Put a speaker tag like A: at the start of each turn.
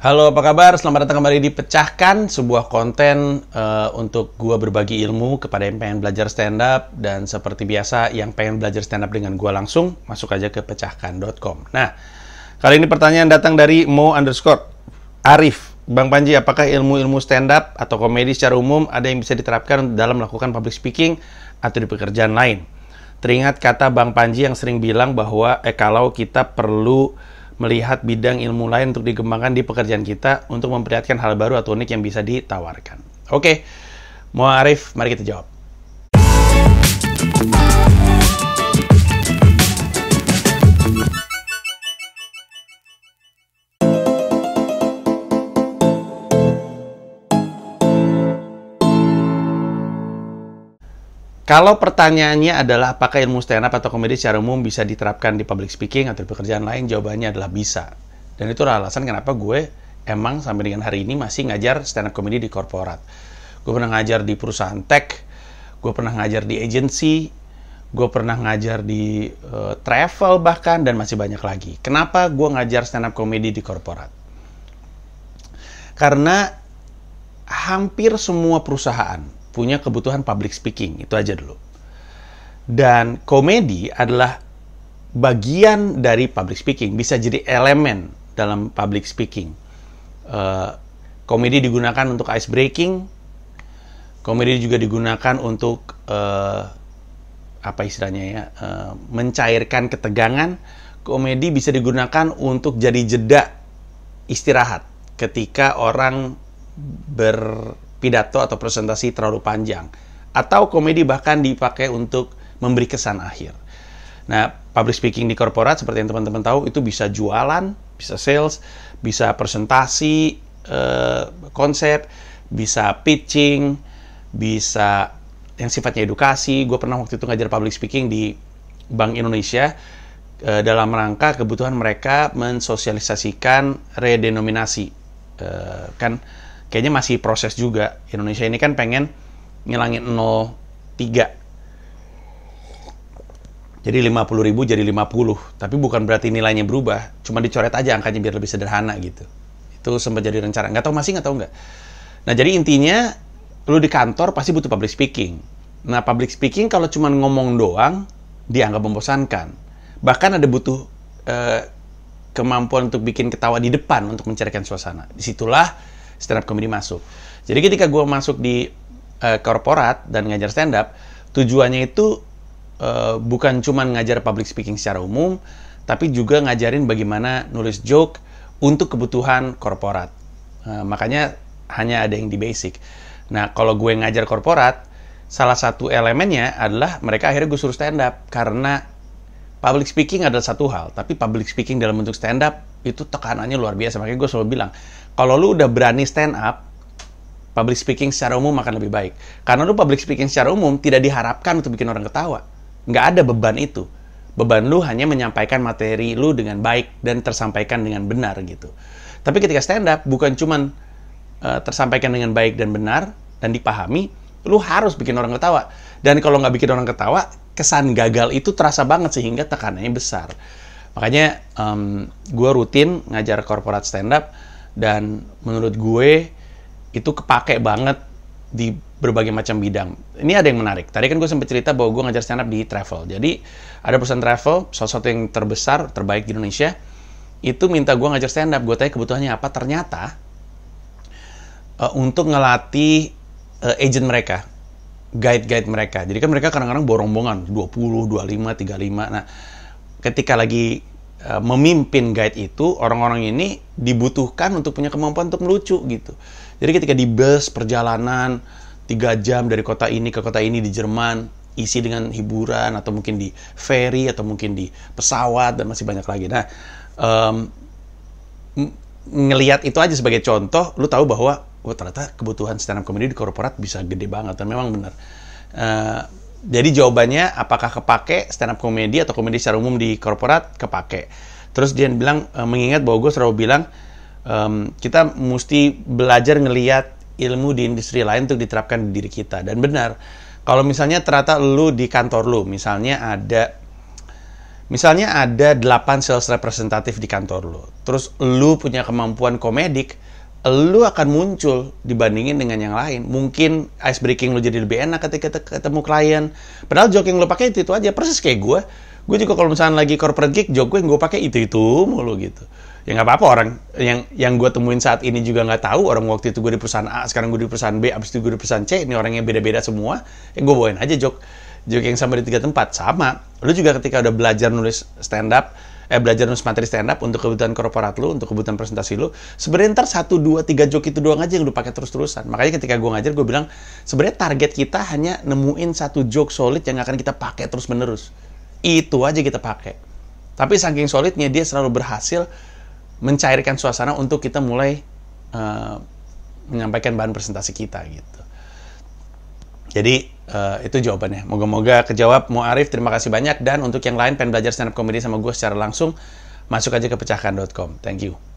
A: Halo, apa kabar? Selamat datang kembali di Pecahkan, sebuah konten uh, untuk gua berbagi ilmu kepada yang pengen belajar stand up dan seperti biasa yang pengen belajar stand up dengan gua langsung masuk aja ke pecahkan.com. Nah, kali ini pertanyaan datang dari Mo underscore Arif. Bang Panji, apakah ilmu-ilmu stand up atau komedi secara umum ada yang bisa diterapkan dalam melakukan public speaking atau di pekerjaan lain? Teringat kata Bang Panji yang sering bilang bahwa eh kalau kita perlu melihat bidang ilmu lain untuk dikembangkan di pekerjaan kita untuk memperlihatkan hal baru atau unik yang bisa ditawarkan. Oke, okay. Mau Arif, mari kita jawab. Kalau pertanyaannya adalah apakah ilmu stand up atau komedi secara umum bisa diterapkan di public speaking atau di pekerjaan lain, jawabannya adalah bisa. Dan itu alasan kenapa gue emang sampai dengan hari ini masih ngajar stand up komedi di korporat. Gue pernah ngajar di perusahaan tech, gue pernah ngajar di agency, gue pernah ngajar di uh, travel bahkan dan masih banyak lagi. Kenapa gue ngajar stand up komedi di korporat? Karena hampir semua perusahaan punya kebutuhan public speaking. Itu aja dulu. Dan komedi adalah bagian dari public speaking, bisa jadi elemen dalam public speaking. Uh, komedi digunakan untuk ice breaking, komedi juga digunakan untuk uh, apa istilahnya ya, eh, mencairkan ketegangan. Komedi bisa digunakan untuk jadi jeda istirahat ketika orang ber pidato atau presentasi terlalu panjang. Atau komedi bahkan dipakai untuk memberi kesan akhir. Nah, public speaking di korporat seperti yang teman-teman tahu itu bisa jualan, bisa sales, bisa presentasi, eh, konsep, bisa pitching, bisa yang sifatnya edukasi. Gue pernah waktu itu ngajar public speaking di Bank Indonesia eh, dalam rangka kebutuhan mereka mensosialisasikan redenominasi. Eh, kan kayaknya masih proses juga. Indonesia ini kan pengen ngilangin 03. Jadi 50 ribu jadi 50. Tapi bukan berarti nilainya berubah. Cuma dicoret aja angkanya biar lebih sederhana gitu. Itu sempat jadi rencana. Nggak tahu masih nggak tahu nggak. Nah jadi intinya lu di kantor pasti butuh public speaking. Nah public speaking kalau cuma ngomong doang dianggap membosankan. Bahkan ada butuh eh, kemampuan untuk bikin ketawa di depan untuk mencarikan suasana. Disitulah stand up comedy masuk. Jadi ketika gue masuk di uh, korporat dan ngajar stand up, tujuannya itu uh, bukan cuman ngajar public speaking secara umum, tapi juga ngajarin bagaimana nulis joke untuk kebutuhan korporat. Uh, makanya hanya ada yang di basic. Nah, kalau gue ngajar korporat, salah satu elemennya adalah mereka akhirnya gue suruh stand up karena public speaking adalah satu hal, tapi public speaking dalam bentuk stand up itu tekanannya luar biasa. Makanya gue selalu bilang, kalau lu udah berani stand up, public speaking secara umum akan lebih baik. Karena lu public speaking secara umum tidak diharapkan untuk bikin orang ketawa. Nggak ada beban itu. Beban lu hanya menyampaikan materi lu dengan baik dan tersampaikan dengan benar gitu. Tapi ketika stand up bukan cuman uh, tersampaikan dengan baik dan benar dan dipahami, lu harus bikin orang ketawa. Dan kalau nggak bikin orang ketawa, kesan gagal itu terasa banget sehingga tekanannya besar. Makanya um, mmm, gue rutin ngajar corporate stand up dan menurut gue itu kepake banget di berbagai macam bidang. Ini ada yang menarik. Tadi kan gue sempat cerita bahwa gue ngajar stand up di travel. Jadi ada perusahaan travel, salah satu yang terbesar, terbaik di Indonesia, itu minta gue ngajar stand up. Gue tanya kebutuhannya apa. Ternyata uh, untuk ngelatih uh, agent mereka, guide-guide mereka. Jadi kan mereka kadang-kadang borong bongan 20, 25, 35. Nah, ketika lagi Eh, memimpin guide itu orang-orang ini dibutuhkan untuk punya kemampuan untuk melucu gitu. Jadi ketika di bus perjalanan tiga jam dari kota ini ke kota ini di Jerman isi dengan hiburan atau mungkin di ferry atau mungkin di pesawat dan masih banyak lagi. Nah, um, ngelihat itu aja sebagai contoh, lu tahu bahwa oh, ternyata kebutuhan stand up comedy di korporat bisa gede banget dan memang benar. Uh, jadi jawabannya apakah kepake stand up komedi atau komedi secara umum di korporat kepake. Terus dia bilang e, mengingat bahwa gue selalu bilang kita mesti belajar ngeliat ilmu di industri lain untuk diterapkan di diri kita dan benar. Kalau misalnya ternyata lu di kantor lu, misalnya ada misalnya ada 8 sales representatif di kantor lu. Terus lu punya kemampuan komedik, lu akan muncul dibandingin dengan yang lain. Mungkin ice breaking lu jadi lebih enak ketika ketemu klien. Padahal joke yang lu pakai itu itu aja persis kayak gue. Gue juga kalau misalnya lagi corporate gig, joke gue yang gue pakai itu itu mulu gitu. Ya nggak apa-apa orang yang yang gue temuin saat ini juga nggak tahu orang waktu itu gue di perusahaan A, sekarang gue di perusahaan B, abis itu gue di perusahaan C. Ini orangnya beda-beda semua. Ya gue bawain aja joke yang sama di tiga tempat sama lu juga ketika udah belajar nulis stand up eh belajar nulis materi stand up untuk kebutuhan korporat lu, untuk kebutuhan presentasi lu. Sebenarnya ntar satu dua tiga joke itu doang aja yang lu pakai terus-terusan. Makanya ketika gue ngajar gue bilang sebenarnya target kita hanya nemuin satu joke solid yang akan kita pakai terus-menerus. Itu aja kita pakai. Tapi saking solidnya dia selalu berhasil mencairkan suasana untuk kita mulai uh, menyampaikan bahan presentasi kita gitu. Jadi uh, itu jawabannya. Moga-moga kejawab. mau Arif, terima kasih banyak. Dan untuk yang lain pengen belajar stand up comedy sama gue secara langsung, masuk aja ke pecahkan.com. Thank you.